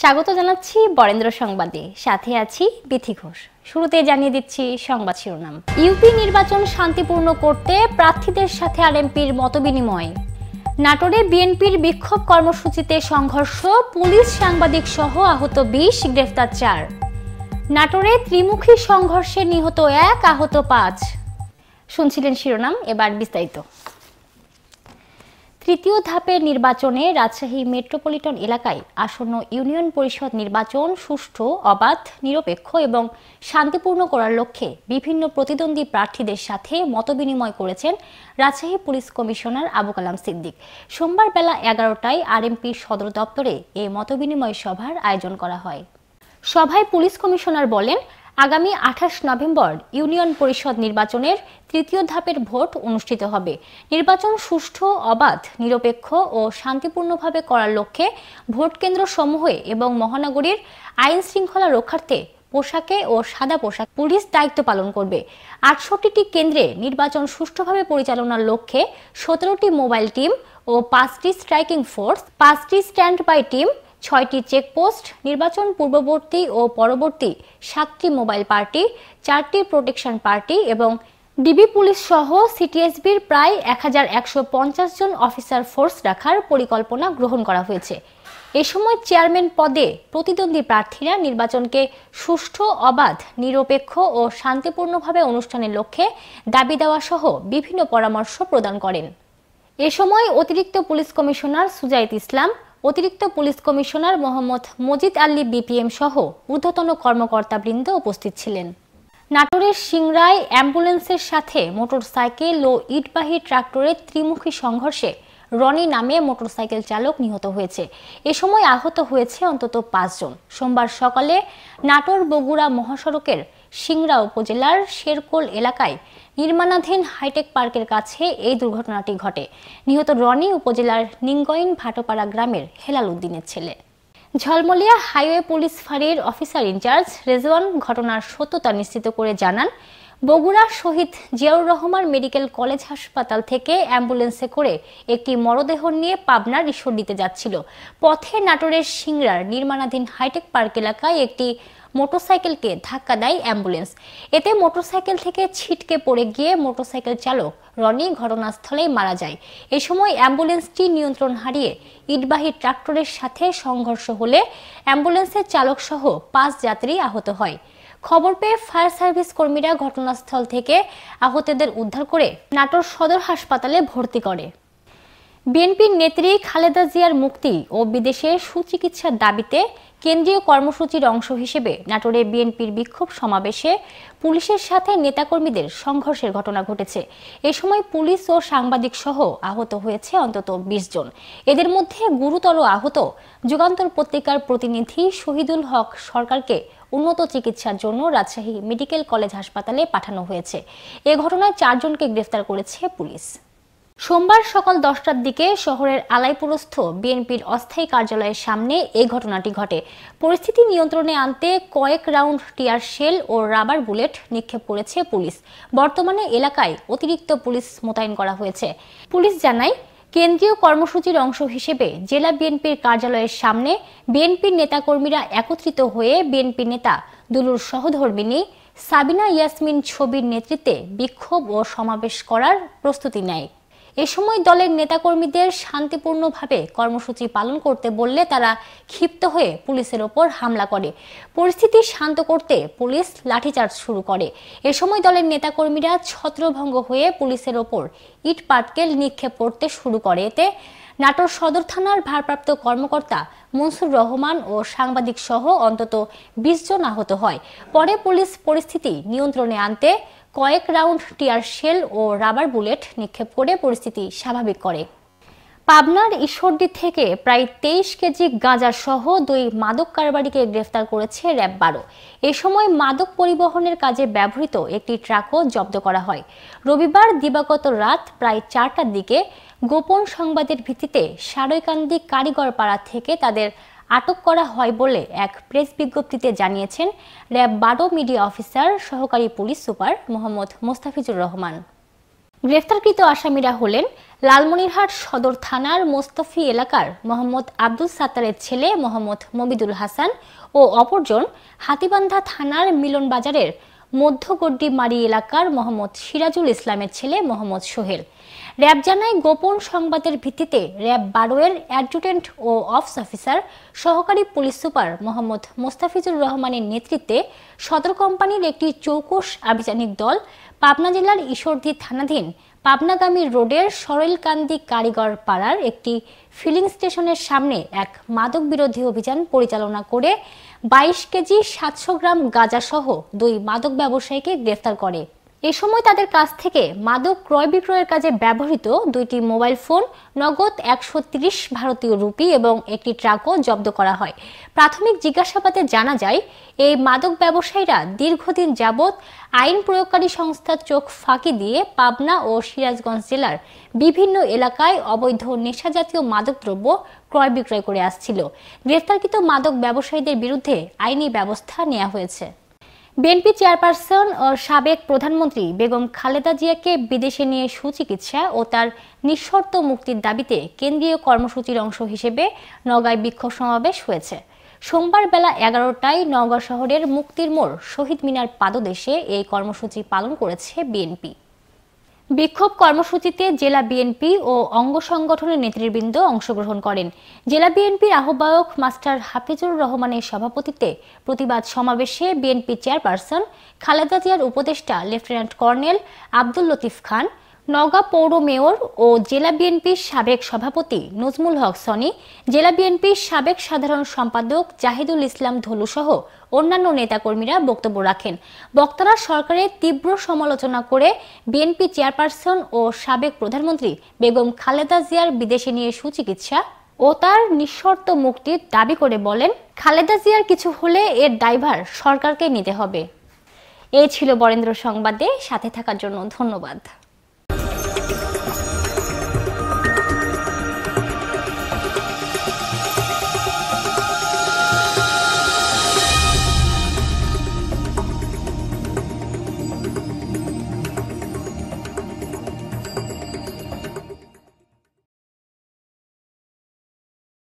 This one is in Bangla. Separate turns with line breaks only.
স্বাগত জানাচ্ছি বরেন্দ্র সংবাদে সাথে আছি বিথি ঘোষ শুরুতে জানিয়ে দিচ্ছি সংবাদ শিরোনাম ইউপি নির্বাচন শান্তিপূর্ণ করতে প্রার্থীদের সাথে আরএমপির মতবিনিময় নাটোরে বিএনপির বিক্ষোভ কর্মসূচিতে সংঘর্ষ পুলিশ সাংবাদিক সহ আহত বিশ গ্রেফতার চার নাটোরে ত্রিমুখী সংঘর্ষে নিহত এক আহত পাঁচ শুনছিলেন শিরোনাম এবার বিস্তারিত তৃতীয় ধাপের নির্বাচনে রাজশাহী মেট্রোপলিটন এলাকায় আসন্ন ইউনিয়ন পরিষদ নির্বাচন সুষ্ঠু অবাধ নিরপেক্ষ এবং শান্তিপূর্ণ করার লক্ষ্যে বিভিন্ন প্রতিদ্বন্দ্বী প্রার্থীদের সাথে মতবিনিময় করেছেন রাজশাহী পুলিশ কমিশনার আবু কালাম সিদ্দিক সোমবার বেলা এগারোটায় আরএমপির সদর দপ্তরে এই মতবিনিময় সভার আয়োজন করা হয় সভায় পুলিশ কমিশনার বলেন আগামী আঠাশ নভেম্বর ইউনিয়ন পরিষদ নির্বাচনের তৃতীয় ধাপের ভোট অনুষ্ঠিত হবে নির্বাচন সুষ্ঠু অবাধ নিরপেক্ষ ও শান্তিপূর্ণভাবে করার লক্ষ্যে ভোট কেন্দ্র সমূহে এবং মহানগরীর আইন শৃঙ্খলা রক্ষার্থে পোশাকে ও সাদা পোশাক পুলিশ দায়িত্ব পালন করবে আটষট্টিটি কেন্দ্রে নির্বাচন সুষ্ঠুভাবে পরিচালনার লক্ষ্যে সতেরোটি মোবাইল টিম ও পাঁচটি স্ট্রাইকিং ফোর্স পাঁচটি স্ট্যান্ড বাই টিম ছয়টি চেকপোস্ট নির্বাচন পূর্ববর্তী ও পরবর্তী সাতটি মোবাইল পার্টি চারটি প্রোটেকশন পার্টি এবং ডিবি পুলিশ সহ সিটিএসবির প্রায় এক জন অফিসার ফোর্স রাখার পরিকল্পনা গ্রহণ করা হয়েছে এ সময় চেয়ারম্যান পদে প্রতিদ্বন্দ্বী প্রার্থীরা নির্বাচনকে সুষ্ঠু অবাধ নিরপেক্ষ ও শান্তিপূর্ণভাবে অনুষ্ঠানের লক্ষ্যে দাবি দেওয়া সহ বিভিন্ন পরামর্শ প্রদান করেন এ সময় অতিরিক্ত পুলিশ কমিশনার সুজাইত ইসলাম অতিরিক্ত police commissioner Mohammad Majid Ali BPM সহ ঊর্ধ্বতন কর্মকর্তাবৃন্দ উপস্থিত ছিলেন নাটোরের সিংরায় অ্যাম্বুলেন্সের সাথে মোটরসাইকেল ও ইটবাহী ট্রাক্টরের ত্রিমুখী সংঘর্ষে রনি নামে মোটরসাইকেল চালক নিহত হয়েছে এ সময় আহত হয়েছে অন্তত পাঁচজন সোমবার সকালে নাটোর বগুড়া মহাসড়কের সিংড়া উপজেলার শেরকোল এলাকায় নির্মাণাধীন হাইটেক পার্কের কাছে এই দুর্ঘটনাটি ঘটে নিহত রনি উপজেলার নিঙ্গইন ভাটোপাড়া গ্রামের হেলাল উদ্দিনের ছেলে ঝলমলিয়া হাইওয়ে পুলিশ ফাঁড়ির অফিসার ইনচার্জ রেজওয়ান ঘটনার সত্যতা নিশ্চিত করে জানান বগুড়া শহীদ জিয়াউর রহমান মেডিকেল কলেজ হাসপাতাল থেকে অ্যাম্বুলেন্সে করে একটি মরদেহ নিয়ে পাবনার দিতে যাচ্ছিল পথে নাটোরের সিংড়ার নির্মাণাধীন হাইটেক পার্ক এলাকায় একটি মোটরসাইকেলকে ধাক্কা দেয় অ্যাম্বুলেন্স এতে মোটরসাইকেল থেকে ছিটকে পড়ে গিয়ে মোটরসাইকেল চালক রনি ঘটনাস্থলেই মারা যায় এ সময় অ্যাম্বুলেন্সটি নিয়ন্ত্রণ হারিয়ে ইটবাহী ট্রাক্টরের সাথে সংঘর্ষ হলে অ্যাম্বুলেন্সের চালক সহ পাঁচ যাত্রী আহত হয় খবর পেয়ে ফায়ার সার্ভিস কর্মীরা ঘটনাস্থল থেকে আহতদের উদ্ধার করে নাটোর সদর হাসপাতালে ভর্তি করে বিএনপির নেত্রী খালেদা জিয়ার মুক্তি ও বিদেশে সুচিকিৎসার দাবিতে কেন্দ্রীয় কর্মসূচির অংশ হিসেবে নাটোরে বিএনপির বিক্ষোভ সমাবেশে পুলিশের সাথে নেতাকর্মীদের সংঘর্ষের ঘটনা ঘটেছে এ সময় পুলিশ ও সাংবাদিক সহ আহত হয়েছে অন্তত বিশ জন এদের মধ্যে গুরুতর আহত যুগান্তর পত্রিকার প্রতিনিধি শহীদুল হক সরকারকে উন্নত চিকিৎসার জন্য রাজশাহী মেডিকেল কলেজ হাসপাতালে পাঠানো হয়েছে এ ঘটনায় চারজনকে গ্রেফতার করেছে পুলিশ সোমবার সকাল দশটার দিকে শহরের আলাইপুরস্থ বিএনপির অস্থায়ী কার্যালয়ের সামনে এই ঘটনাটি ঘটে পরিস্থিতি নিয়ন্ত্রণে আনতে কয়েক রাউন্ড টিয়ার শেল ও রাবার বুলেট নিক্ষেপ করেছে পুলিশ বর্তমানে এলাকায় অতিরিক্ত পুলিশ মোতায়েন করা হয়েছে পুলিশ জানায় কেন্দ্রীয় কর্মসূচির অংশ হিসেবে জেলা বিএনপির কার্যালয়ের সামনে বিএনপির নেতাকর্মীরা একত্রিত হয়ে বিএনপি নেতা দুলুর সহধর্মিনী সাবিনা ইয়াসমিন ছবির নেতৃত্বে বিক্ষোভ ও সমাবেশ করার প্রস্তুতি নেয় এ সময় দলের নেতাকর্মীদের শান্তিপূর্ণভাবে কর্মসূচি পালন করতে বললে তারা ক্ষিপ্ত হয়ে পুলিশের ওপর হামলা করে পরিস্থিতি শান্ত করতে পুলিশ লাঠিচার্জ শুরু করে এ সময় দলের নেতাকর্মীরা ছত্রভঙ্গ হয়ে পুলিশের ওপর ইট পাটকেল নিক্ষেপ করতে শুরু করে এতে নাটোর সদর থানার ভারপ্রাপ্ত কর্মকর্তা মনসুর রহমান ও সাংবাদিক সহ অন্তত বিশ জন আহত হয় পরে পুলিশ পরিস্থিতি নিয়ন্ত্রণে আনতে কয়েক রাউন্ড টিয়ার শেল ও রাবার বুলেট নিক্ষেপ করে পরিস্থিতি স্বাভাবিক করে পাবনার ঈশ্বরদী থেকে প্রায় তেইশ কেজি গাঁজা সহ দুই মাদক কারবারিকে গ্রেফতার করেছে র্যাব বারো এ সময় মাদক পরিবহনের কাজে ব্যবহৃত একটি ট্রাকও জব্দ করা হয় রবিবার দিবাগত রাত প্রায় চারটার দিকে গোপন সংবাদের ভিত্তিতে সারৈকান্দি কারিগর পাড়া থেকে তাদের আটক করা হয় বলে এক প্রেস বিজ্ঞপ্তিতে জানিয়েছেন র্যাব বারো মিডিয়া অফিসার সহকারী পুলিশ সুপার মোহাম্মদ মোস্তাফিজুর রহমান গ্রেফতারকৃত আসামিরা হলেন লালমনিরহাট সদর থানার মোস্তফি এলাকার মোহাম্মদ আব্দুল সাত্তারের ছেলে মোহাম্মদ মবিদুল হাসান ও অপরজন হাতিবান্ধা থানার মিলন বাজারের মারি এলাকার মোহাম্মদ সিরাজুল ইসলামের ছেলে মোহাম্মদ সোহেল র্যাব জানায় গোপন সংবাদের ভিত্তিতে র্যাব বারোয়ের অ্যাডজুটেন্ট ও অফস অফিসার সহকারী পুলিশ সুপার মোহাম্মদ মোস্তাফিজুর রহমানের নেতৃত্বে সদর কোম্পানির একটি চৌকস আভিযানিক দল পাবনা জেলার ঈশ্বরদি থানাধীন পাবনাগামী রোডের সরেলকান্দি কারিগর পাড়ার একটি ফিলিং স্টেশনের সামনে এক মাদক বিরোধী অভিযান পরিচালনা করে ২২ কেজি সাতশো গ্রাম গাঁজাসহ দুই মাদক ব্যবসায়ীকে গ্রেফতার করে এ সময় তাদের কাছ থেকে মাদক ক্রয় বিক্রয়ের কাজে ব্যবহৃত দুইটি মোবাইল ফোন নগদ একশো ভারতীয় রুপি এবং একটি ট্রাকও জব্দ করা হয় প্রাথমিক জিজ্ঞাসাবাদে জানা যায় এই মাদক ব্যবসায়ীরা দীর্ঘদিন যাবৎ আইন প্রয়োগকারী সংস্থার চোখ ফাঁকি দিয়ে পাবনা ও সিরাজগঞ্জ জেলার বিভিন্ন এলাকায় অবৈধ নেশাজাতীয় মাদকদ্রব্য ক্রয় বিক্রয় করে আসছিল গ্রেফতারকৃত মাদক ব্যবসায়ীদের বিরুদ্ধে আইনি ব্যবস্থা নেওয়া হয়েছে বিএনপি চেয়ারপারসন ও সাবেক প্রধানমন্ত্রী বেগম খালেদা জিয়াকে বিদেশে নিয়ে সুচিকিৎসা ও তার নিঃশর্ত মুক্তির দাবিতে কেন্দ্রীয় কর্মসূচির অংশ হিসেবে নগায় বিক্ষোভ সমাবেশ হয়েছে সোমবার বেলা এগারোটায় নওগাঁ শহরের মুক্তির মোড় শহীদ মিনার পাদদেশে এই কর্মসূচি পালন করেছে বিএনপি বিক্ষোভ কর্মসূচিতে জেলা বিএনপি ও অঙ্গ সংগঠনের নেতৃবৃন্দ অংশগ্রহণ করেন জেলা বিএনপির আহ্বায়ক মাস্টার হাফিজুর রহমানের সভাপতিত্বে প্রতিবাদ সমাবেশে বিএনপি চেয়ারপারসন খালেদা জিয়ার উপদেষ্টা লেফটেন্যান্ট কর্নেল আব্দুল লতিফ খান নওগাঁ পৌর মেয়র ও জেলা বিএনপির সাবেক সভাপতি নজমুল হক সনি জেলা বিএনপির সাবেক সাধারণ সম্পাদক জাহিদুল ইসলাম ধলুসহ অন্যান্য নেতাকর্মীরা বক্তব্য রাখেন বক্তারা সরকারের তীব্র সমালোচনা করে বিএনপি চেয়ারপারসন ও সাবেক প্রধানমন্ত্রী বেগম খালেদা জিয়ার বিদেশে নিয়ে সুচিকিৎসা ও তার নিঃশর্ত মুক্তির দাবি করে বলেন খালেদা জিয়ার কিছু হলে এর দায়ভার সরকারকে নিতে হবে এ ছিল বরেন্দ্র সংবাদে সাথে থাকার জন্য ধন্যবাদ